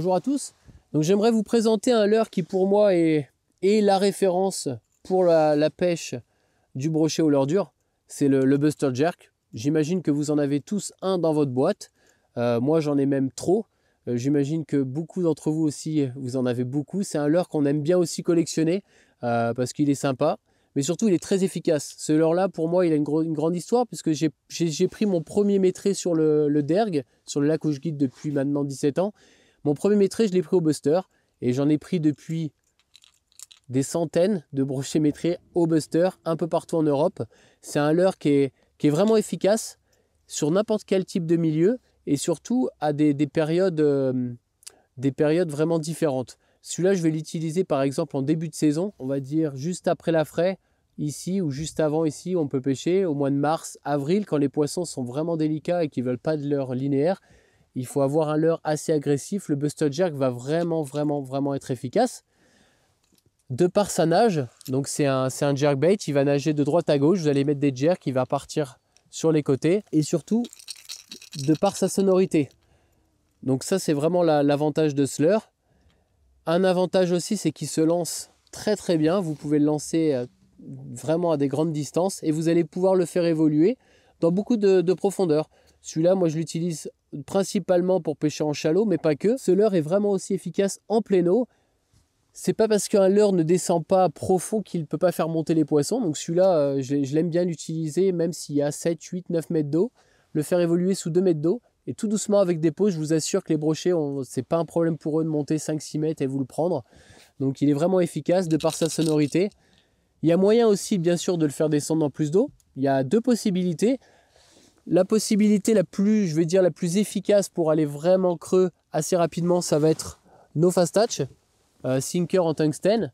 Bonjour à tous. Donc j'aimerais vous présenter un leurre qui pour moi est, la référence pour la, pêche du brochet au leurre dur. C'est le, Buster Jerk. J'imagine que vous en avez tous un dans votre boîte. Euh, moi j'en ai même trop. Euh, j'imagine que beaucoup d'entre vous aussi, vous en avez beaucoup. C'est un leurre qu'on aime bien aussi collectionner euh, parce qu'il est sympa. Mais surtout, il est très efficace. Ce leurre-là, pour moi, il a une, grande histoire puisque j'ai pris mon premier métré sur le, le sur le lac où je guide depuis maintenant 17 ans. Mon premier métré, je l'ai pris au Buster et j'en ai pris depuis des centaines de brochets métrés au Buster un peu partout en Europe. C'est un leurre qui est, vraiment efficace sur n'importe quel type de milieu et surtout à euh, des, périodes, vraiment différentes. Celui-là, je vais l'utiliser par exemple en début de saison, on va dire juste après la fraie, ici ou juste avant ici, on peut pêcher au mois de mars, avril, quand les poissons sont vraiment délicats et qui veulent pas de leur linéaire. Il faut avoir un leurre assez agressif. Le Buster jerk va vraiment, vraiment, vraiment être efficace. De par sa nage, donc c'est un, un jerk bait, il va nager de droite à gauche. Vous allez mettre des jerks, il va partir sur les côtés. Et surtout, de par sa sonorité. Donc ça, c'est vraiment l'avantage de ce leurre. Un avantage aussi, c'est qu'il se lance très très bien. Vous pouvez le lancer euh, vraiment à des grandes distances et vous allez pouvoir le faire évoluer dans beaucoup de profondeur. Celui-là, moi, je l'utilise principalement pour pêcher en chalot, mais pas que. Ce leurre est vraiment aussi efficace en pleine eau. C'est pas parce qu'un leurre ne descend pas profond qu'il ne peut pas faire monter les poissons. Donc celui-là, euh, je l'aime bien l'utiliser, même s'il y a 7, 8, 9 mètres d'eau. Le faire évoluer sous 2 mètres d'eau. Et tout doucement avec des pots, je vous assure que les brochets, c'est pas un problème pour eux de monter 5-6 mètres et vous le prendre. Donc il est vraiment efficace de par sa sonorité. Il y a moyen aussi, bien sûr, de le faire descendre en plus d'eau. Il y a deux possibilités. La possibilité la plus, je vais dire, la plus efficace pour aller vraiment creux assez rapidement, ça va être nos fast touch, euh, sinker en tungsten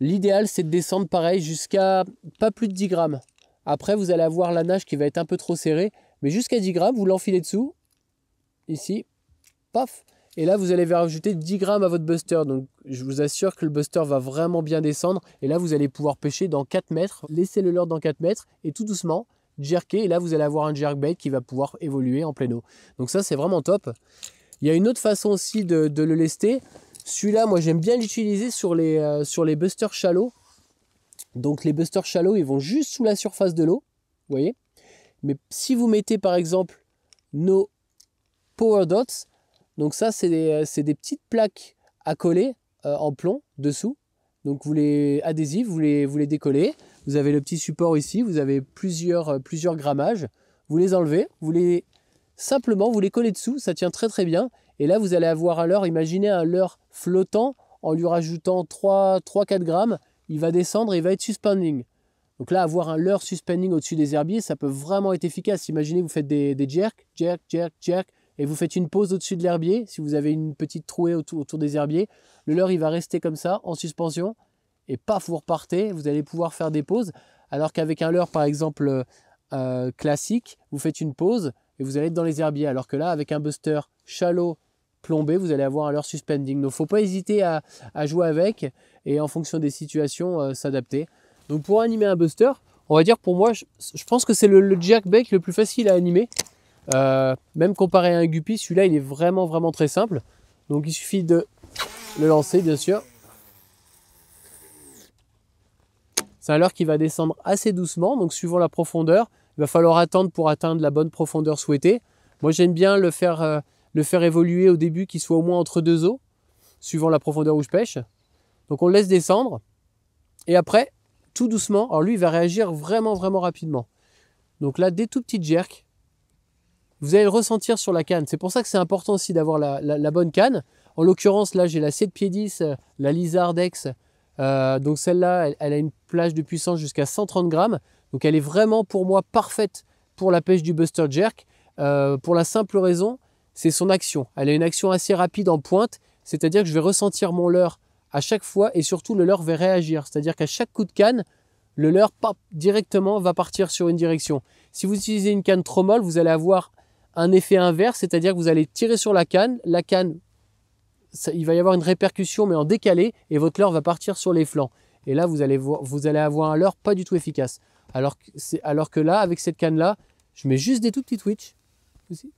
L'idéal, c'est de descendre pareil jusqu'à pas plus de 10 grammes. Après, vous allez avoir la nage qui va être un peu trop serrée, mais jusqu'à 10 grammes, vous l'enfilez dessous, ici, paf, et là vous allez rajouter 10 grammes à votre buster. Donc je vous assure que le buster va vraiment bien descendre. Et là vous allez pouvoir pêcher dans 4 mètres. Laissez le leurre dans 4 mètres et tout doucement jerker. Et là, vous allez avoir un bait qui va pouvoir évoluer en plein eau. Donc ça, c'est vraiment top. Il y a une autre façon aussi de, le lester. Celui-là, moi, j'aime bien l'utiliser sur les, euh, sur les busters shallow. Donc les busters shallow, ils vont juste sous la surface de l'eau. Vous voyez Mais si vous mettez, par exemple, nos power dots, donc ça, c'est des, euh, petites plaques à coller euh, en plomb dessous. Donc vous les adhésives, vous les, vous les décollez. Vous avez le petit support ici, vous avez plusieurs, euh, plusieurs grammages. Vous les enlevez, vous les simplement vous les collez dessous, ça tient très très bien. Et là, vous allez avoir un leurre, imaginez un leurre flottant en lui rajoutant 3-4 grammes, il va descendre et il va être suspending. Donc là, avoir un leurre suspending au-dessus des herbiers, ça peut vraiment être efficace. Imaginez, vous faites des, des jerks, jerk, jerk, jerk, et vous faites une pause au-dessus de l'herbier. Si vous avez une petite trouée autour, autour des herbiers, le leurre, il va rester comme ça, en suspension et paf, vous repartez, vous allez pouvoir faire des pauses. Alors qu'avec un leurre, par exemple, euh, classique, vous faites une pause et vous allez être dans les herbiers. Alors que là, avec un buster shallow plombé, vous allez avoir un leurre suspending. Donc, faut pas hésiter à, jouer avec et en fonction des situations, euh, s'adapter. Donc, pour animer un buster, on va dire pour moi, je, pense que c'est le, Jack le plus facile à animer. Euh, même comparé à un guppy, celui-là, il est vraiment, vraiment très simple. Donc, il suffit de le lancer, bien sûr. C'est un leurre qui va descendre assez doucement, donc suivant la profondeur, il va falloir attendre pour atteindre la bonne profondeur souhaitée. Moi j'aime bien euh, le faire, évoluer au début qu'il soit au moins entre deux eaux, suivant la profondeur où je pêche. Donc on le laisse descendre, et après, tout doucement, alors lui il va réagir vraiment vraiment rapidement. Donc là, des tout petites jerks, vous allez le ressentir sur la canne. C'est pour ça que c'est important aussi d'avoir la, bonne canne. En l'occurrence, là j'ai la 7 pieds 10, euh, la Lizardex. Euh, donc celle-là, elle, a une plage de puissance jusqu'à 130 grammes. Donc elle est vraiment pour moi parfaite pour la pêche du Buster Jerk. Euh, pour la simple raison, c'est son action. Elle a une action assez rapide en pointe, c'est-à-dire que je vais ressentir mon leurre à chaque fois et surtout le leurre va réagir. C'est-à-dire qu'à chaque coup de canne, le leurre directement va partir sur une direction. Si vous utilisez une canne trop molle, vous allez avoir un effet inverse, c'est-à-dire que vous allez tirer sur la canne, la canne il va y avoir une répercussion, mais en décalé, et votre leurre va partir sur les flancs. Et là, vous allez, vous allez avoir un leurre pas du tout efficace. Alors que, alors que là, avec cette canne-là, je mets juste des tout petits twitch,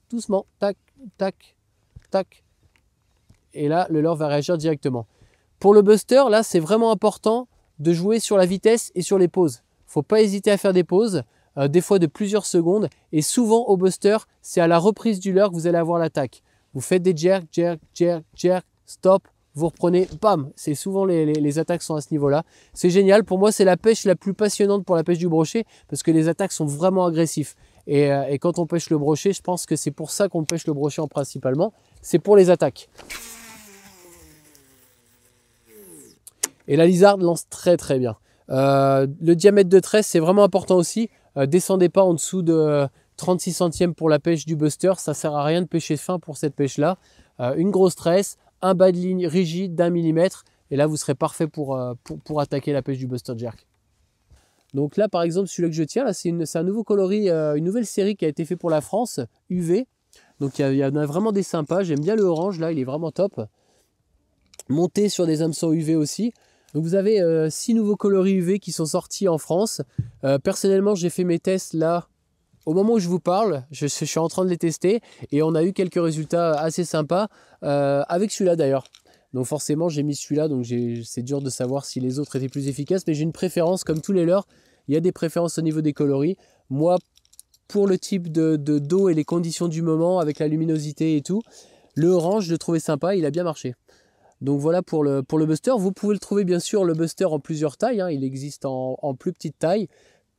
doucement, tac, tac, tac. Et là, le leurre va réagir directement. Pour le buster, là, c'est vraiment important de jouer sur la vitesse et sur les pauses. Faut pas hésiter à faire des pauses, euh, des fois de plusieurs secondes. Et souvent, au buster, c'est à la reprise du leurre que vous allez avoir l'attaque. Vous faites des jerk, jerk, jerk, jerk. stop, vous reprenez, bam C'est souvent les, attaques sont à ce niveau-là. C'est génial, pour moi c'est la pêche la plus passionnante pour la pêche du brochet, parce que les attaques sont vraiment agressives. Euh, et, quand on pêche le brochet, je pense que c'est pour ça qu'on pêche le brochet principalement, c'est pour les attaques. Et la lizarde lance très très bien. Euh, le diamètre de tresse, c'est vraiment important aussi. Euh, descendez pas en dessous de, 36 centièmes pour la pêche du buster, ça sert à rien de pêcher fin pour cette pêche-là. Euh, une grosse tresse, un bas de ligne rigide d'un millimètre, et là vous serez parfait pour, euh, pour, attaquer la pêche du buster jerk. Donc là par exemple celui que je tiens, c'est un nouveau coloris, euh, une nouvelle série qui a été fait pour la France, UV. Donc il y, en a vraiment des sympas, j'aime bien le orange là, il est vraiment top. Monté sur des hameçons UV aussi. Donc vous avez six nouveaux coloris UV qui sont sortis en France. personnellement j'ai fait mes tests là au moment où je vous parle, je, suis en train de les tester et on a eu quelques résultats assez sympas euh, avec celui-là d'ailleurs. Donc forcément, j'ai mis celui-là, donc c'est dur de savoir si les autres étaient plus efficaces, mais j'ai une préférence comme tous les leurs. Il y a des préférences au niveau des coloris. Moi, pour le type de dos et les conditions du moment, avec la luminosité et tout, le orange, je le trouvais sympa, il a bien marché. Donc voilà pour le, pour le Buster. Vous pouvez le trouver bien sûr, le Buster en plusieurs tailles. Hein. Il existe en, plus petite taille.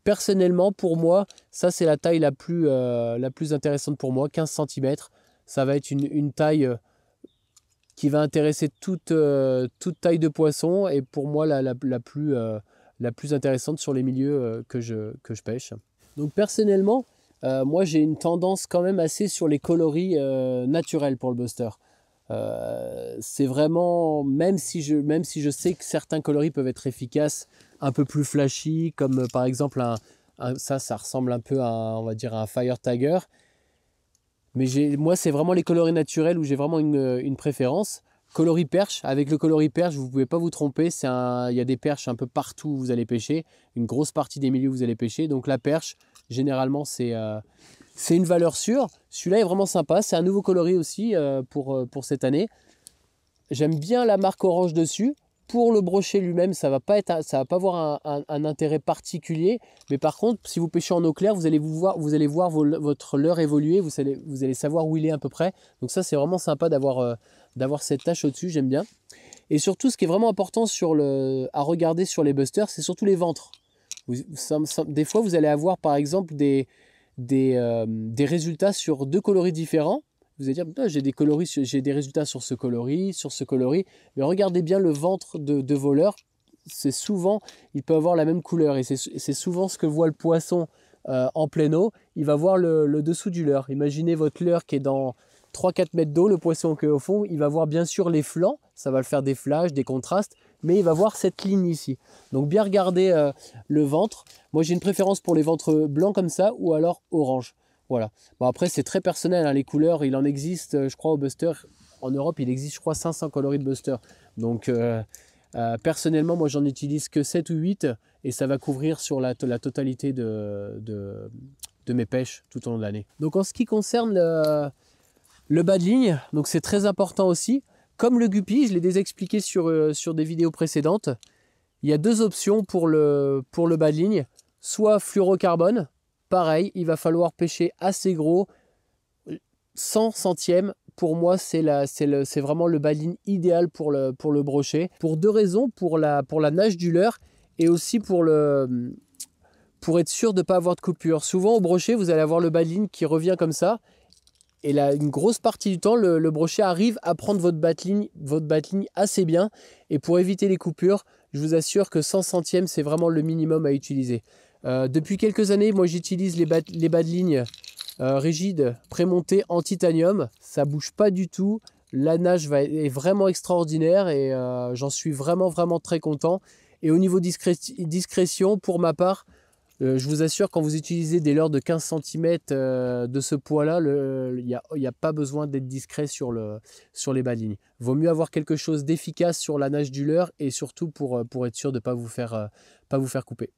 Personnellement, pour moi, ça c'est la taille la plus, euh, intéressante pour moi, 15 cm. Ça va être une, taille euh, qui va intéresser euh, toute, taille de poisson et pour moi la, plus, intéressante sur les milieux que, je, que je pêche. Donc personnellement, moi j'ai une tendance quand même assez sur les coloris naturels pour le buster. Euh, c'est vraiment, même si, je, même si je sais que certains coloris peuvent être efficaces, un peu plus flashy, comme euh, par exemple un, ça, ça ressemble un peu à, on va dire, un Fire Tiger. Mais moi, c'est vraiment les coloris naturels où j'ai vraiment une, euh, préférence. Coloris perche, avec le coloris perche, vous ne pouvez pas vous tromper. Il y a des perches un peu partout où vous allez pêcher, une grosse partie des milieux où vous allez pêcher. Donc la perche, généralement, c'est c'est une valeur sûre. Celui-là est vraiment sympa. C'est un nouveau coloris aussi euh, pour, euh, pour cette année. J'aime bien la marque orange dessus. Pour le brochet lui-même, ça va pas être, ça va pas avoir un, intérêt particulier. Mais par contre, si vous pêchez en eau claire, vous allez vous voir, vous allez voir votre leurre évoluer. Vous allez, vous allez savoir où il est à peu près. Donc ça, c'est vraiment sympa euh, d'avoir cette tache au-dessus. J'aime bien. Et surtout, ce qui est vraiment important sur le, à regarder sur les busters, c'est surtout les ventres. Vous, des fois, vous allez avoir par exemple des, euh, des, résultats sur deux coloris différents, vous allez dire, ah, j'ai des coloris, j'ai des résultats sur ce coloris, sur ce coloris, mais regardez bien le ventre de, de voleur, c'est souvent, il peut avoir la même couleur, et c'est souvent ce que voit le poisson euh, en pleine eau, il va voir le, dessous du leurre. Imaginez votre leurre qui est dans 3-4 mètres d'eau, le poisson qui est au fond, il va voir bien sûr les flancs, ça va le faire des flashs, des contrastes, mais il va voir cette ligne ici. Donc bien regarder euh, le ventre. Moi j'ai une préférence pour les ventres blancs comme ça ou alors orange. Voilà. Bon après c'est très personnel, hein. les couleurs, il en existe, euh, je crois, au Buster. En Europe, il existe, je crois, 500 coloris de Buster. Donc euh, personnellement, moi j'en utilise que 7 ou 8 et ça va couvrir sur la, totalité de, mes pêches tout au long de l'année. Donc en ce qui concerne le, le bas de ligne, donc c'est très important aussi. Comme le Guppy, je l'ai déjà expliqué sur, euh, sur des vidéos précédentes, il y a deux options pour le, pour le bas de ligne. Soit fluorocarbone, pareil, il va falloir pêcher assez gros, 100 centièmes, pour moi, c'est vraiment le bas idéal pour le, pour le brochet. Pour deux raisons, pour la, pour la nage du leurre et aussi pour, le, pour être sûr de ne pas avoir de coupure. Souvent, au brochet, vous allez avoir le bas ligne qui revient comme ça et là, une grosse partie du temps, le, brochet arrive à prendre votre batte votre assez bien. Et pour éviter les coupures, je vous assure que 100 centièmes, c'est vraiment le minimum à utiliser. Euh, depuis quelques années, moi j'utilise les, les bas de ligne euh, rigides prémontées en titanium. Ça bouge pas du tout. La nage est vraiment extraordinaire et euh, j'en suis vraiment vraiment très content. Et au niveau discrétion, pour ma part, euh, je vous assure, quand vous utilisez des leurres de 15 cm euh, de ce poids-là, il n'y a, pas besoin d'être discret sur, le, sur les balignes. Vaut mieux avoir quelque chose d'efficace sur la nage du leurre et surtout pour, euh, être sûr de ne pas vous faire couper.